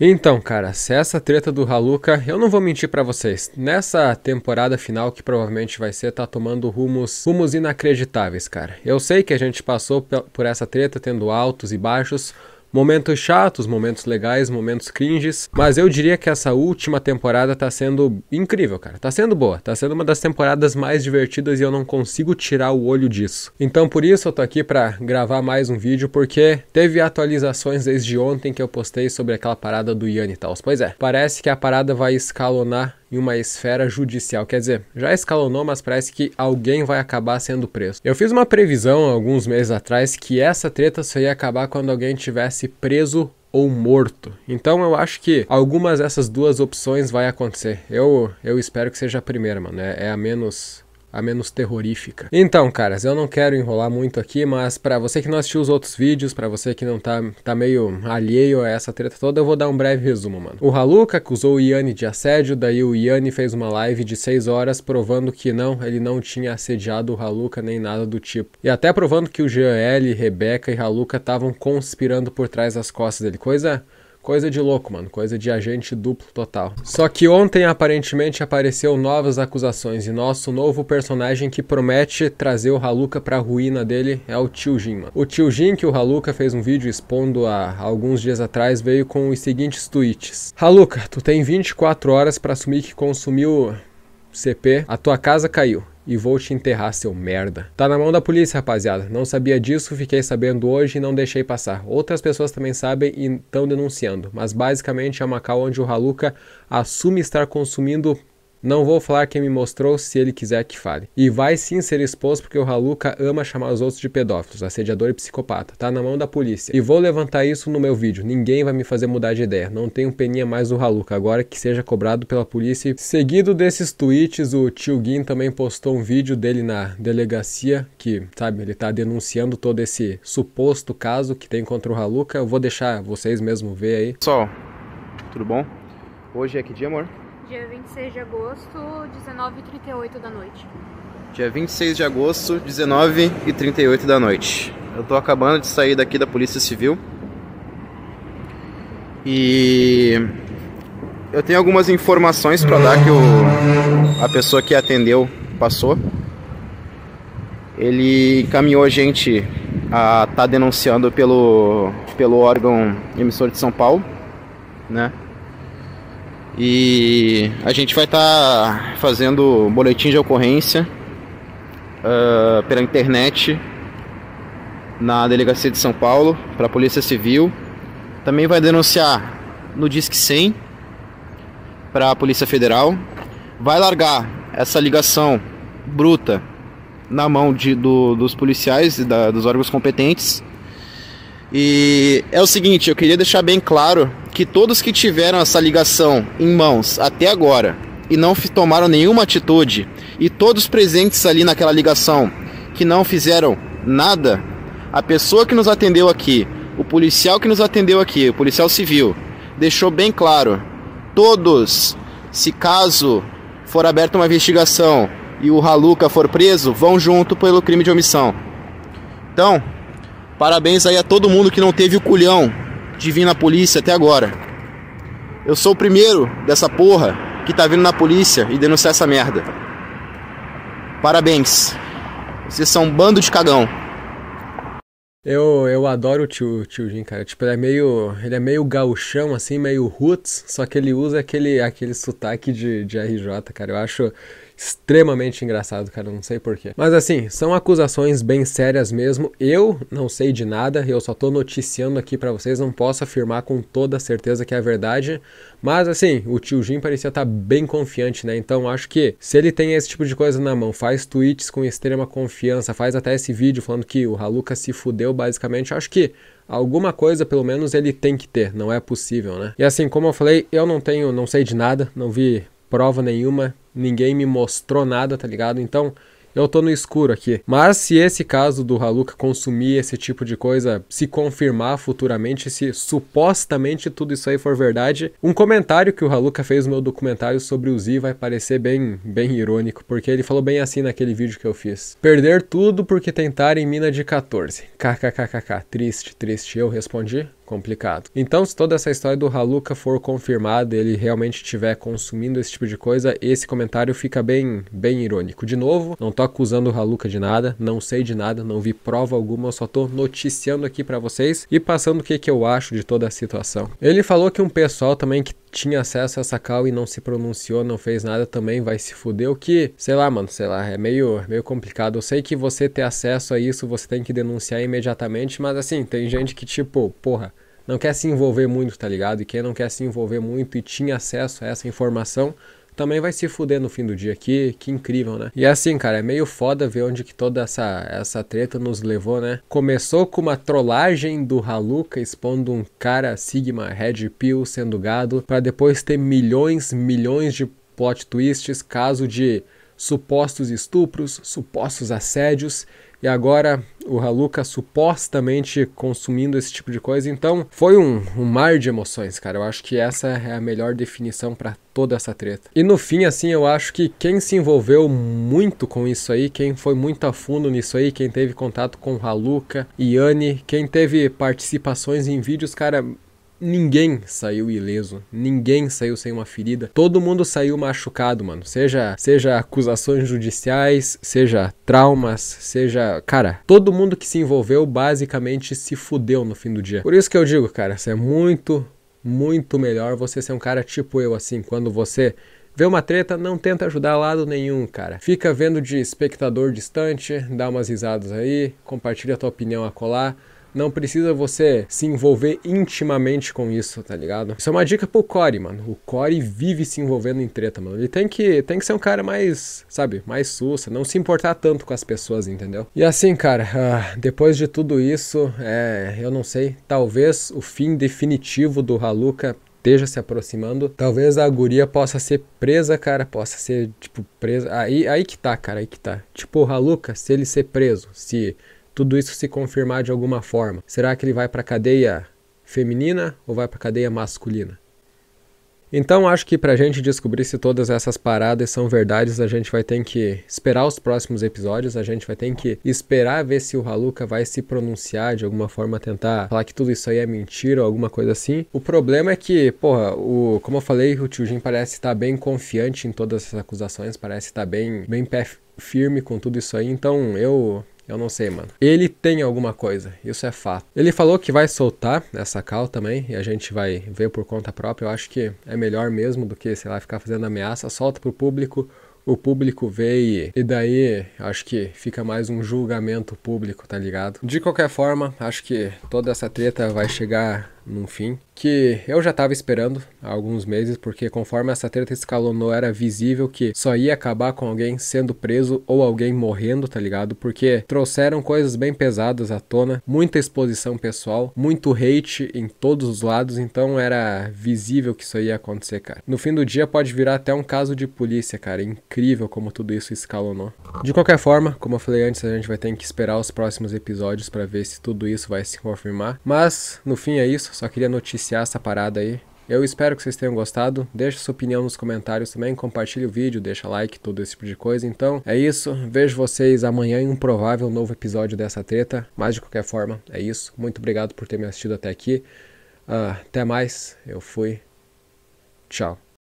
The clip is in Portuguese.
Então, cara, se essa treta do Haluca, eu não vou mentir para vocês. Nessa temporada final, que provavelmente vai ser, tá tomando rumos, rumos inacreditáveis, cara. Eu sei que a gente passou por essa treta tendo altos e baixos, Momentos chatos, momentos legais, momentos cringes. Mas eu diria que essa última temporada tá sendo incrível, cara. Tá sendo boa. Tá sendo uma das temporadas mais divertidas e eu não consigo tirar o olho disso. Então por isso eu tô aqui para gravar mais um vídeo, porque teve atualizações desde ontem que eu postei sobre aquela parada do Yanni tal. Pois é, parece que a parada vai escalonar em uma esfera judicial. Quer dizer, já escalonou, mas parece que alguém vai acabar sendo preso. Eu fiz uma previsão alguns meses atrás que essa treta só ia acabar quando alguém tivesse preso ou morto. Então eu acho que algumas dessas duas opções vai acontecer. Eu, eu espero que seja a primeira, mano. É, é a menos a menos terrorífica. Então, caras, eu não quero enrolar muito aqui, mas para você que não assistiu os outros vídeos, para você que não tá, tá meio alheio a essa treta toda, eu vou dar um breve resumo, mano. O Haluka acusou o Yanni de assédio, daí o Yanni fez uma live de 6 horas provando que não, ele não tinha assediado o Haluka nem nada do tipo. E até provando que o GL, Rebeca e Haluka estavam conspirando por trás das costas dele, coisa Coisa de louco, mano. Coisa de agente duplo total. Só que ontem aparentemente apareceu novas acusações e nosso novo personagem que promete trazer o Haluka pra ruína dele é o Tio Jin, mano. O Tio Jin, que o Haluka fez um vídeo expondo há alguns dias atrás, veio com os seguintes tweets. Haluka, tu tem 24 horas para assumir que consumiu CP, a tua casa caiu e vou te enterrar, seu merda. Tá na mão da polícia, rapaziada. Não sabia disso, fiquei sabendo hoje e não deixei passar. Outras pessoas também sabem e estão denunciando, mas basicamente é uma cal onde o Haluca assume estar consumindo não vou falar quem me mostrou se ele quiser que fale. E vai sim ser exposto porque o Haluca ama chamar os outros de pedófilos, assediador e psicopata. Tá na mão da polícia. E vou levantar isso no meu vídeo. Ninguém vai me fazer mudar de ideia. Não tenho peninha mais do Haluca, agora que seja cobrado pela polícia. Seguido desses tweets, o tio Guin também postou um vídeo dele na delegacia que, sabe, ele tá denunciando todo esse suposto caso que tem contra o Haluca. Eu vou deixar vocês mesmo ver aí. Pessoal, tudo bom? Hoje é que dia, amor? Dia 26 de agosto, 19h38 da noite. Dia 26 de agosto, 19h38 da noite. Eu tô acabando de sair daqui da Polícia Civil. E eu tenho algumas informações para dar que o, a pessoa que atendeu passou. Ele encaminhou a gente a estar tá denunciando pelo, pelo órgão emissor de São Paulo, né? E a gente vai estar tá fazendo boletim de ocorrência uh, pela internet na Delegacia de São Paulo, para a Polícia Civil. Também vai denunciar no Disque 100 para a Polícia Federal. Vai largar essa ligação bruta na mão de, do, dos policiais e da, dos órgãos competentes. E é o seguinte, eu queria deixar bem claro que todos que tiveram essa ligação em mãos até agora e não tomaram nenhuma atitude, e todos presentes ali naquela ligação que não fizeram nada, a pessoa que nos atendeu aqui, o policial que nos atendeu aqui, o policial civil, deixou bem claro: todos, se caso for aberta uma investigação e o Haluca for preso, vão junto pelo crime de omissão. Então, parabéns aí a todo mundo que não teve o culhão de vir na polícia até agora. Eu sou o primeiro dessa porra que tá vindo na polícia e denunciar essa merda. Parabéns. Vocês são um bando de cagão. Eu, eu adoro o tio, tio Jim, cara. Tipo, ele é meio. Ele é meio gauchão, assim, meio roots, só que ele usa aquele, aquele sotaque de, de RJ, cara. Eu acho extremamente engraçado, cara, não sei porquê. Mas assim, são acusações bem sérias mesmo. Eu não sei de nada, eu só tô noticiando aqui para vocês, não posso afirmar com toda certeza que é verdade, mas assim, o tio Jim parecia estar tá bem confiante, né? Então acho que se ele tem esse tipo de coisa na mão, faz tweets com extrema confiança, faz até esse vídeo falando que o Haluka se fudeu basicamente, acho que alguma coisa pelo menos ele tem que ter, não é possível, né? E assim, como eu falei, eu não tenho, não sei de nada, não vi prova nenhuma, ninguém me mostrou nada, tá ligado? Então, eu tô no escuro aqui. Mas se esse caso do Haluka consumir esse tipo de coisa se confirmar futuramente, se supostamente tudo isso aí for verdade, um comentário que o Haluka fez no meu documentário sobre o Z vai parecer bem, bem irônico, porque ele falou bem assim naquele vídeo que eu fiz. Perder tudo porque tentar em mina de 14. KKKKK. Triste, triste. Eu respondi complicado. Então, se toda essa história do Haluka for confirmada, ele realmente estiver consumindo esse tipo de coisa, esse comentário fica bem, bem irônico. De novo, não tô acusando o Haluka de nada, não sei de nada, não vi prova alguma, só tô noticiando aqui para vocês e passando o que, que eu acho de toda a situação. Ele falou que um pessoal também que tinha acesso a essa call e não se pronunciou, não fez nada também, vai se fuder. O que, sei lá, mano, sei lá, é meio, meio complicado. Eu sei que você ter acesso a isso, você tem que denunciar imediatamente, mas assim, tem gente que, tipo, porra, não quer se envolver muito, tá ligado? E quem não quer se envolver muito e tinha acesso a essa informação, também vai se fuder no fim do dia aqui, que incrível, né? E é assim, cara, é meio foda ver onde que toda essa, essa treta nos levou, né? Começou com uma trollagem do Haluka expondo um cara Sigma Red Pill sendo gado, para depois ter milhões, milhões de plot twists, caso de supostos estupros, supostos assédios e agora o Haluca supostamente consumindo esse tipo de coisa. Então, foi um, um, mar de emoções, cara. Eu acho que essa é a melhor definição para toda essa treta. E no fim, assim, eu acho que quem se envolveu muito com isso aí, quem foi muito a fundo nisso aí, quem teve contato com Haluca, Yanni, quem teve participações em vídeos, cara, Ninguém saiu ileso, ninguém saiu sem uma ferida. Todo mundo saiu machucado, mano. Seja, seja acusações judiciais, seja traumas, seja, cara, todo mundo que se envolveu basicamente se fudeu no fim do dia. Por isso que eu digo, cara, isso é muito, muito melhor você ser um cara tipo eu assim, quando você Vê uma treta, não tenta ajudar lado nenhum, cara. Fica vendo de espectador distante, dá umas risadas aí, compartilha a tua opinião a colar. Não precisa você se envolver intimamente com isso, tá ligado? Isso é uma dica pro Core, mano. O Core vive se envolvendo em treta, mano. Ele tem que, tem que ser um cara mais, sabe, mais sussa, não se importar tanto com as pessoas, entendeu? E assim, cara, uh, depois de tudo isso, é, eu não sei, talvez o fim definitivo do Haluka esteja se aproximando, talvez a guria possa ser presa, cara, possa ser, tipo, presa. Aí, aí que tá, cara, aí que tá. Tipo, o Haluka, se ele ser preso, se tudo isso se confirmar de alguma forma. Será que ele vai para a cadeia feminina ou vai para a cadeia masculina? Então acho que para a gente descobrir se todas essas paradas são verdades, a gente vai ter que esperar os próximos episódios, a gente vai ter que esperar ver se o Haluka vai se pronunciar de alguma forma, tentar falar que tudo isso aí é mentira ou alguma coisa assim. O problema é que, porra, o, como eu falei, o Tio parece estar tá bem confiante em todas essas acusações, parece estar tá bem, bem pé firme com tudo isso aí, então eu eu não sei, mano. Ele tem alguma coisa, isso é fato. Ele falou que vai soltar essa cal também, e a gente vai ver por conta própria. Eu acho que é melhor mesmo do que, sei lá, ficar fazendo ameaça. Solta pro público, o público vê e, e daí acho que fica mais um julgamento público, tá ligado? De qualquer forma, acho que toda essa treta vai chegar num fim, que eu já estava esperando há alguns meses, porque conforme essa treta escalonou, era visível que só ia acabar com alguém sendo preso ou alguém morrendo, tá ligado? Porque trouxeram coisas bem pesadas à tona, muita exposição pessoal, muito hate em todos os lados, então era visível que isso ia acontecer, cara. No fim do dia pode virar até um caso de polícia, cara. incrível como tudo isso escalonou. De qualquer forma, como eu falei antes, a gente vai ter que esperar os próximos episódios para ver se tudo isso vai se confirmar. Mas no fim é isso. Só queria noticiar essa parada aí. Eu espero que vocês tenham gostado. Deixa sua opinião nos comentários também, compartilha o vídeo, deixa like, todo esse tipo de coisa. Então, é isso. Vejo vocês amanhã em um provável novo episódio dessa treta. Mas de qualquer forma, é isso. Muito obrigado por ter me assistido até aqui. Uh, até mais. Eu fui. Tchau.